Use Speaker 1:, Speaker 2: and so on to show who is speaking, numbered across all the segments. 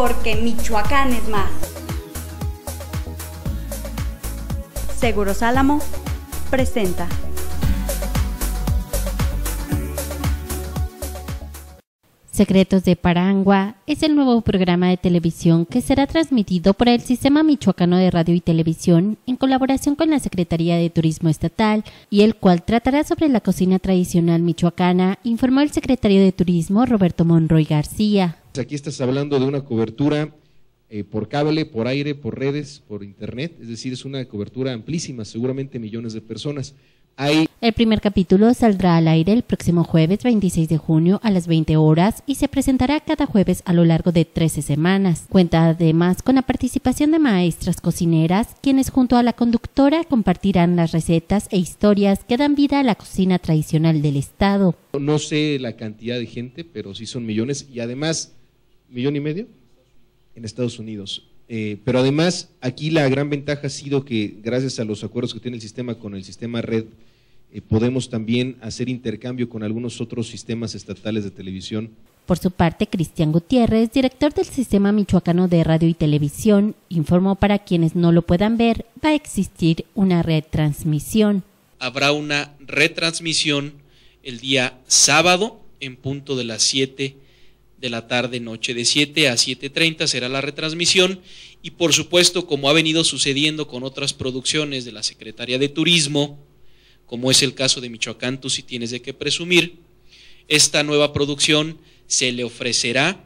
Speaker 1: porque Michoacán es más. Seguros Álamo presenta. Secretos de Parangua es el nuevo programa de televisión que será transmitido por el Sistema Michoacano de Radio y Televisión en colaboración con la Secretaría de Turismo Estatal y el cual tratará sobre la cocina tradicional michoacana, informó el secretario de Turismo Roberto Monroy García.
Speaker 2: Aquí estás hablando de una cobertura eh, por cable, por aire, por redes, por internet, es decir, es una cobertura amplísima, seguramente millones de personas.
Speaker 1: El primer capítulo saldrá al aire el próximo jueves 26 de junio a las 20 horas y se presentará cada jueves a lo largo de 13 semanas. Cuenta además con la participación de maestras cocineras, quienes junto a la conductora compartirán las recetas e historias que dan vida a la cocina tradicional del Estado.
Speaker 2: No sé la cantidad de gente, pero sí son millones y además millón y medio en Estados Unidos. Eh, pero además, aquí la gran ventaja ha sido que gracias a los acuerdos que tiene el sistema con el sistema red, eh, podemos también hacer intercambio con algunos otros sistemas estatales de televisión.
Speaker 1: Por su parte, Cristian Gutiérrez, director del Sistema Michoacano de Radio y Televisión, informó para quienes no lo puedan ver, va a existir una retransmisión.
Speaker 3: Habrá una retransmisión el día sábado en punto de las 7 de la tarde, noche, de 7 a 7.30 será la retransmisión y por supuesto como ha venido sucediendo con otras producciones de la Secretaría de Turismo, como es el caso de Michoacán, tú si tienes de qué presumir, esta nueva producción se le ofrecerá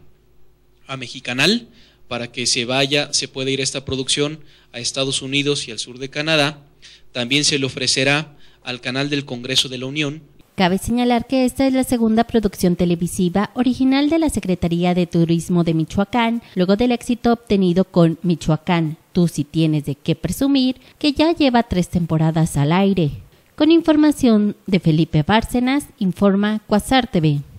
Speaker 3: a Mexicanal para que se vaya, se pueda ir esta producción a Estados Unidos y al sur de Canadá, también se le ofrecerá al canal del Congreso de la Unión,
Speaker 1: Cabe señalar que esta es la segunda producción televisiva original de la Secretaría de Turismo de Michoacán, luego del éxito obtenido con Michoacán, tú si tienes de qué presumir, que ya lleva tres temporadas al aire. Con información de Felipe Bárcenas, informa Cuasar TV.